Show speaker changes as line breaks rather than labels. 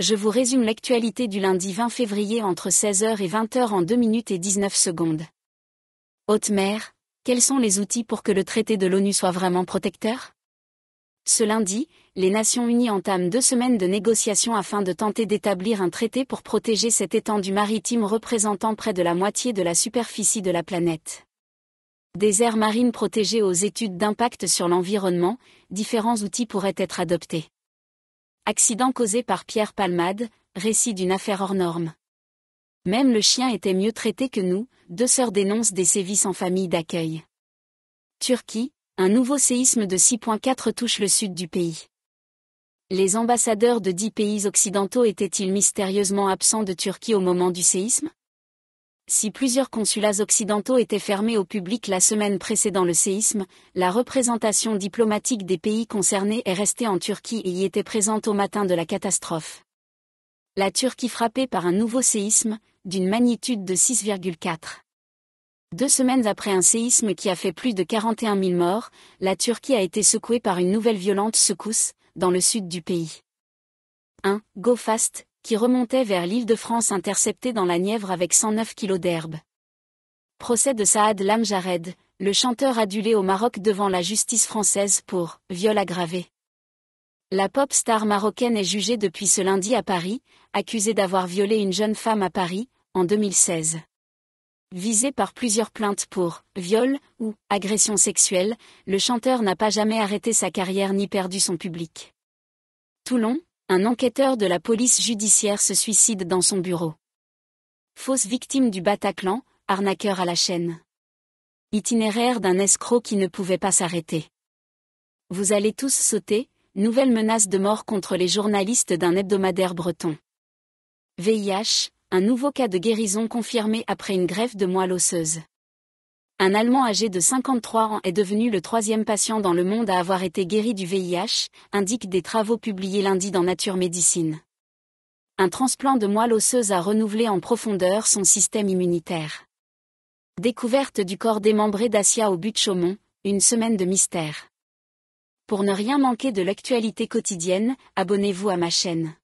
je vous résume l'actualité du lundi 20 février entre 16h et 20h en 2 minutes et 19 secondes. Haute mer, quels sont les outils pour que le traité de l'ONU soit vraiment protecteur Ce lundi, les Nations Unies entament deux semaines de négociations afin de tenter d'établir un traité pour protéger cette étendue maritime représentant près de la moitié de la superficie de la planète. Des aires marines protégées aux études d'impact sur l'environnement, différents outils pourraient être adoptés. Accident causé par Pierre Palmade, récit d'une affaire hors norme. Même le chien était mieux traité que nous, deux sœurs dénoncent des sévices en famille d'accueil. Turquie, un nouveau séisme de 6.4 touche le sud du pays. Les ambassadeurs de dix pays occidentaux étaient-ils mystérieusement absents de Turquie au moment du séisme si plusieurs consulats occidentaux étaient fermés au public la semaine précédant le séisme, la représentation diplomatique des pays concernés est restée en Turquie et y était présente au matin de la catastrophe. La Turquie frappée par un nouveau séisme, d'une magnitude de 6,4. Deux semaines après un séisme qui a fait plus de 41 000 morts, la Turquie a été secouée par une nouvelle violente secousse, dans le sud du pays. 1. Go Fast, qui remontait vers l'île de France interceptée dans la Nièvre avec 109 kilos d'herbe. Procès de Saad Lamjared, le chanteur adulé au Maroc devant la justice française pour viol aggravé. La pop star marocaine est jugée depuis ce lundi à Paris, accusée d'avoir violé une jeune femme à Paris, en 2016. Visé par plusieurs plaintes pour viol ou agression sexuelle, le chanteur n'a pas jamais arrêté sa carrière ni perdu son public. Toulon, un enquêteur de la police judiciaire se suicide dans son bureau. Fausse victime du Bataclan, arnaqueur à la chaîne. Itinéraire d'un escroc qui ne pouvait pas s'arrêter. Vous allez tous sauter, nouvelle menace de mort contre les journalistes d'un hebdomadaire breton. VIH, un nouveau cas de guérison confirmé après une greffe de moelle osseuse. Un Allemand âgé de 53 ans est devenu le troisième patient dans le monde à avoir été guéri du VIH, indique des travaux publiés lundi dans Nature Médecine. Un transplant de moelle osseuse a renouvelé en profondeur son système immunitaire. Découverte du corps démembré d'Asia au de chaumont une semaine de mystère. Pour ne rien manquer de l'actualité quotidienne, abonnez-vous à ma chaîne.